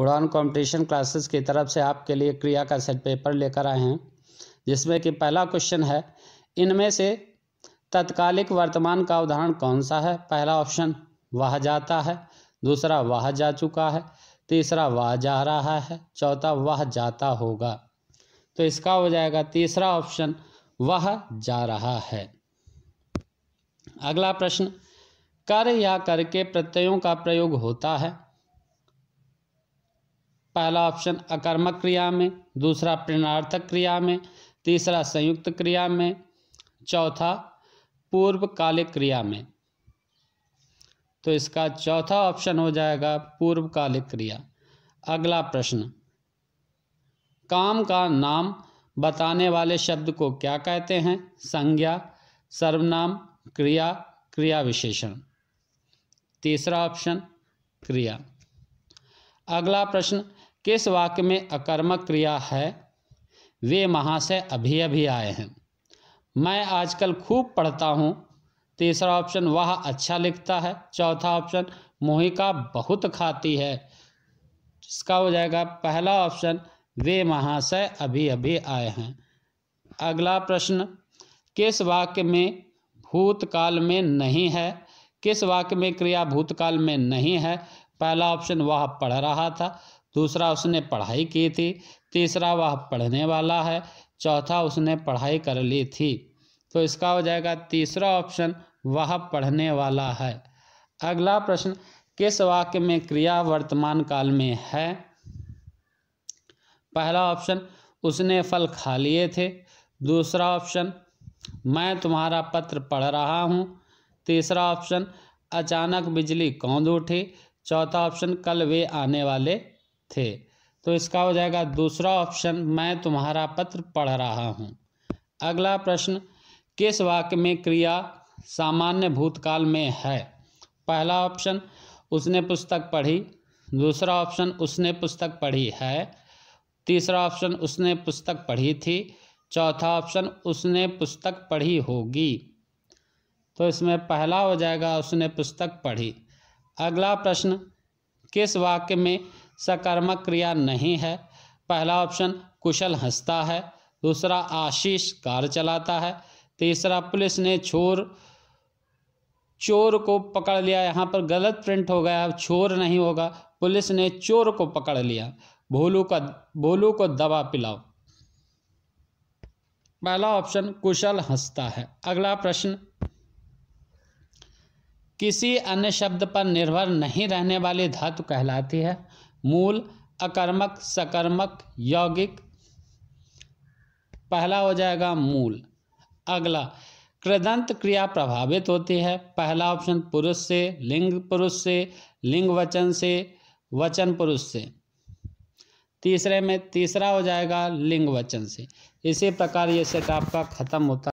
उड़ान competition classes की तरफ से आपके लिए क्रिया का सेट पेपर लेकर आए हैं जिसमें कि पहला क्वेश्चन है इनमें से तत्कालिक वर्तमान का उदाहरण कौन सा है पहला ऑप्शन वह जाता है दूसरा वह जा चुका है तीसरा वह जा रहा है चौथा वह जाता होगा तो इसका हो जाएगा तीसरा ऑप्शन वह जा रहा है अगला प्रश्न कर या करके प्रत्ययों का प्रयोग होता है पहला ऑप्शन अकर्मक क्रिया में दूसरा प्रेरणार्थक क्रिया में तीसरा संयुक्त क्रिया में चौथा पूर्वकालिक क्रिया में तो इसका चौथा ऑप्शन हो जाएगा पूर्वकालिक क्रिया अगला प्रश्न काम का नाम बताने वाले शब्द को क्या कहते हैं संज्ञा सर्वनाम क्रिया क्रिया विशेषण तीसरा ऑप्शन क्रिया अगला प्रश्न किस वाक्य में अकर्मक क्रिया है वे महाशय अभी अभी आए हैं मैं आजकल खूब पढ़ता हूँ तीसरा ऑप्शन वह अच्छा लिखता है चौथा ऑप्शन मोहिका बहुत खाती है इसका हो जाएगा पहला ऑप्शन वे महाशय अभी अभी आए हैं अगला प्रश्न किस वाक्य में भूतकाल में नहीं है किस वाक्य में क्रिया भूतकाल में नहीं है पहला ऑप्शन वह पढ़ रहा था दूसरा उसने पढ़ाई की थी तीसरा वह पढ़ने वाला है चौथा उसने पढ़ाई कर ली थी तो इसका हो जाएगा तीसरा ऑप्शन वह पढ़ने वाला है अगला प्रश्न किस वाक्य में क्रिया वर्तमान काल में है पहला ऑप्शन उसने फल खा लिए थे दूसरा ऑप्शन मैं तुम्हारा पत्र पढ़ रहा हूँ तीसरा ऑप्शन अचानक बिजली कौंद उठी चौथा ऑप्शन कल वे आने वाले थे तो इसका हो जाएगा दूसरा ऑप्शन मैं तुम्हारा पत्र पढ़ रहा हूँ अगला प्रश्न किस वाक्य में क्रिया सामान्य भूतकाल में है पहला ऑप्शन उसने पुस्तक पढ़ी दूसरा ऑप्शन उसने पुस्तक पढ़ी है तीसरा ऑप्शन उसने पुस्तक पढ़ी थी चौथा ऑप्शन उसने पुस्तक पढ़ी होगी तो इसमें पहला हो जाएगा उसने पुस्तक पढ़ी अगला प्रश्न किस वाक्य में सकर्मक क्रिया नहीं है पहला ऑप्शन कुशल हंसता है दूसरा आशीष कार चलाता है तीसरा पुलिस ने चोर चोर को पकड़ लिया यहाँ पर गलत प्रिंट हो गया अब चोर नहीं होगा पुलिस ने चोर को पकड़ लिया भोलू का भोलू को दवा पिलाओ पहला ऑप्शन कुशल हंसता है अगला प्रश्न किसी अन्य शब्द पर निर्भर नहीं रहने वाली धातु कहलाती है मूल अकर्मक सकर्मक यौगिक पहला हो जाएगा मूल अगला कृदंत क्रिया प्रभावित होती है पहला ऑप्शन पुरुष से लिंग पुरुष से लिंग वचन से वचन पुरुष से तीसरे में तीसरा हो जाएगा लिंग वचन से इसी प्रकार ये सेट आपका खत्म होता